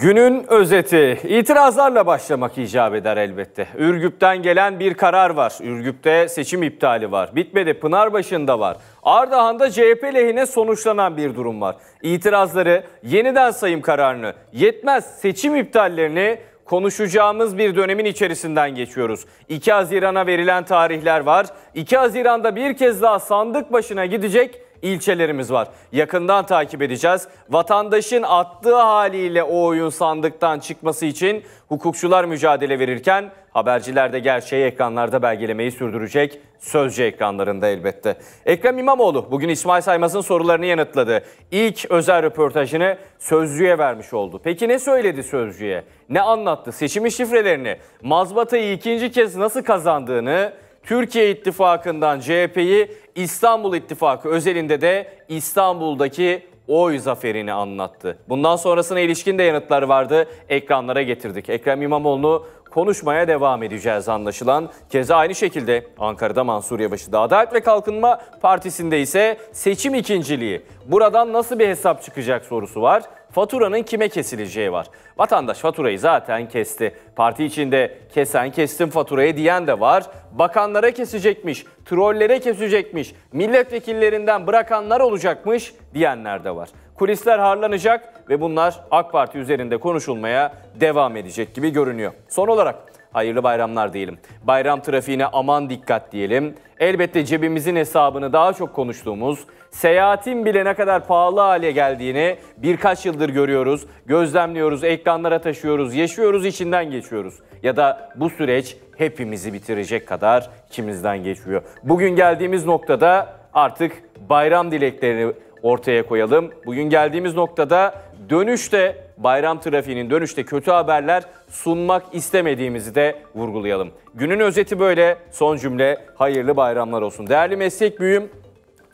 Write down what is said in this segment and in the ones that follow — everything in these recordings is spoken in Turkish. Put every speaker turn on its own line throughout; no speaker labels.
Günün özeti. itirazlarla başlamak icap eder elbette. Ürgüp'ten gelen bir karar var. Ürgüp'te seçim iptali var. Bitmedi Pınarbaşı'nda var. Ardahan'da CHP lehine sonuçlanan bir durum var. İtirazları, yeniden sayım kararını, yetmez seçim iptallerini konuşacağımız bir dönemin içerisinden geçiyoruz. 2 Haziran'a verilen tarihler var. 2 Haziran'da bir kez daha sandık başına gidecek ilçelerimiz var. Yakından takip edeceğiz. Vatandaşın attığı haliyle o oyun sandıktan çıkması için hukukçular mücadele verirken haberciler de gerçeği ekranlarda belgelemeyi sürdürecek. Sözcü ekranlarında elbette. Ekrem İmamoğlu bugün İsmail Saymaz'ın sorularını yanıtladı. İlk özel röportajını Sözcü'ye vermiş oldu. Peki ne söyledi Sözcü'ye? Ne anlattı? Seçimin şifrelerini, mazbatayı ikinci kez nasıl kazandığını, Türkiye İttifakı'ndan CHP'yi, İstanbul İttifakı özelinde de İstanbul'daki oy zaferini anlattı. Bundan sonrasına ilişkin de yanıtlar vardı. Ekranlara getirdik. Ekrem İmamoğlu'nu konuşmaya devam edeceğiz anlaşılan. Keza aynı şekilde Ankara'da Mansur Yavaş'ı Adalet ve Kalkınma Partisi'nde ise seçim ikinciliği. Buradan nasıl bir hesap çıkacak sorusu var faturanın kime kesileceği var. Vatandaş faturayı zaten kesti. Parti içinde kesen kestim faturayı diyen de var. Bakanlara kesecekmiş, trollere kesecekmiş, milletvekillerinden bırakanlar olacakmış diyenler de var. Kulisler harlanacak ve bunlar AK Parti üzerinde konuşulmaya devam edecek gibi görünüyor. Son olarak hayırlı bayramlar diyelim. Bayram trafiğine aman dikkat diyelim. Elbette cebimizin hesabını daha çok konuştuğumuz, seyahatin bile ne kadar pahalı hale geldiğini birkaç yıldır görüyoruz, gözlemliyoruz, ekranlara taşıyoruz, yaşıyoruz, içinden geçiyoruz. Ya da bu süreç hepimizi bitirecek kadar kimizden geçiyor. Bugün geldiğimiz noktada artık bayram dileklerini ortaya koyalım. Bugün geldiğimiz noktada dönüşte bayram trafiğinin dönüşte kötü haberler sunmak istemediğimizi de vurgulayalım. Günün özeti böyle. Son cümle hayırlı bayramlar olsun. Değerli meslek büyüğüm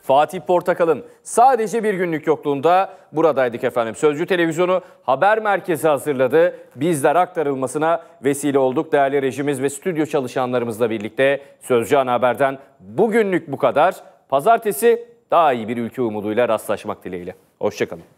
Fatih Portakal'ın sadece bir günlük yokluğunda buradaydık efendim. Sözcü Televizyonu haber merkezi hazırladı. Bizler aktarılmasına vesile olduk. Değerli rejimiz ve stüdyo çalışanlarımızla birlikte Sözcü Ana Haber'den bugünlük bu kadar. Pazartesi daha iyi bir ülke umuduyla rastlaşmak dileğiyle. Hoşçakalın.